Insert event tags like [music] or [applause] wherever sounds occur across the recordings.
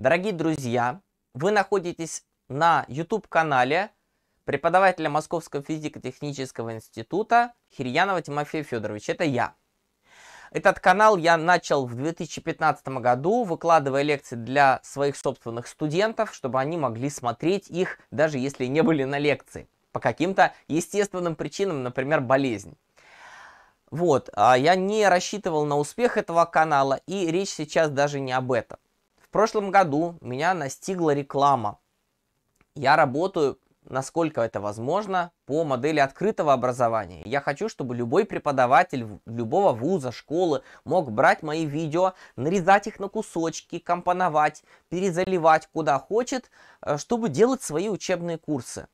Дорогие друзья, вы находитесь на YouTube-канале преподавателя Московского физико-технического института Хирьянова Тимофея Федоровича. Это я. Этот канал я начал в 2015 году, выкладывая лекции для своих собственных студентов, чтобы они могли смотреть их, даже если не были на лекции. По каким-то естественным причинам, например, болезнь. Вот, а я не рассчитывал на успех этого канала, и речь сейчас даже не об этом. В прошлом году меня настигла реклама. Я работаю, насколько это возможно, по модели открытого образования. Я хочу, чтобы любой преподаватель любого вуза, школы мог брать мои видео, нарезать их на кусочки, компоновать, перезаливать куда хочет, э, чтобы делать свои учебные курсы.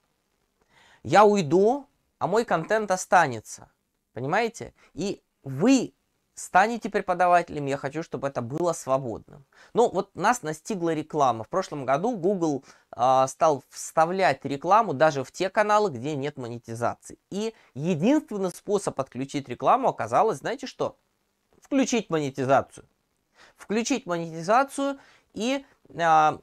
Я уйду, а мой контент останется. Понимаете? И вы станете преподавателем, я хочу, чтобы это было свободным. Ну, вот нас настигла реклама. В прошлом году Google э, стал вставлять рекламу даже в те каналы, где нет монетизации. И единственный способ отключить рекламу оказалось, знаете что? Включить монетизацию. Включить монетизацию и э,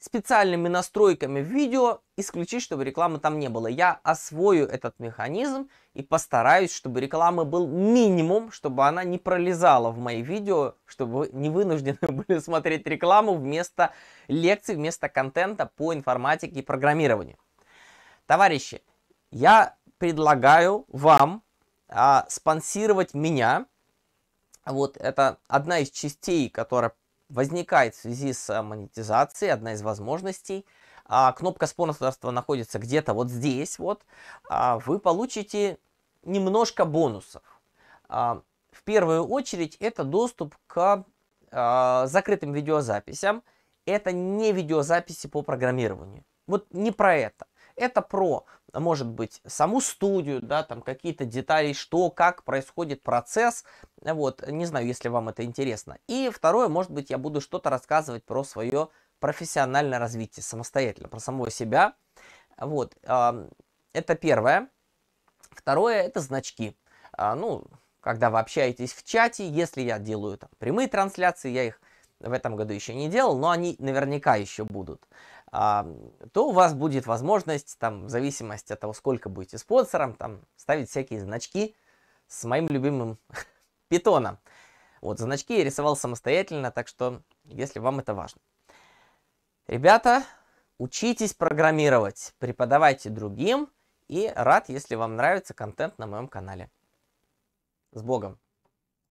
специальными настройками видео исключить, чтобы рекламы там не было. Я освою этот механизм и постараюсь, чтобы рекламы был минимум, чтобы она не пролезала в мои видео, чтобы вы не вынуждены [laughs] были смотреть рекламу вместо лекций, вместо контента по информатике и программированию. Товарищи, я предлагаю вам а, спонсировать меня. Вот это одна из частей, которая возникает в связи с э, монетизацией одна из возможностей. А, кнопка спонсорства находится где-то вот здесь вот. А, вы получите немножко бонусов. А, в первую очередь это доступ к закрытым видеозаписям. Это не видеозаписи по программированию. Вот не про это. Это про может быть, саму студию, да, там какие-то детали, что, как происходит процесс, вот, не знаю, если вам это интересно. И второе, может быть, я буду что-то рассказывать про свое профессиональное развитие самостоятельно, про самого себя, вот, это первое. Второе, это значки, а, ну, когда вы общаетесь в чате, если я делаю там прямые трансляции, я их в этом году еще не делал, но они наверняка еще будут. А, то у вас будет возможность, там, в зависимости от того, сколько будете спонсором, там, ставить всякие значки с моим любимым [laughs] питоном. Вот, значки я рисовал самостоятельно, так что, если вам это важно. Ребята, учитесь программировать, преподавайте другим, и рад, если вам нравится контент на моем канале. С Богом!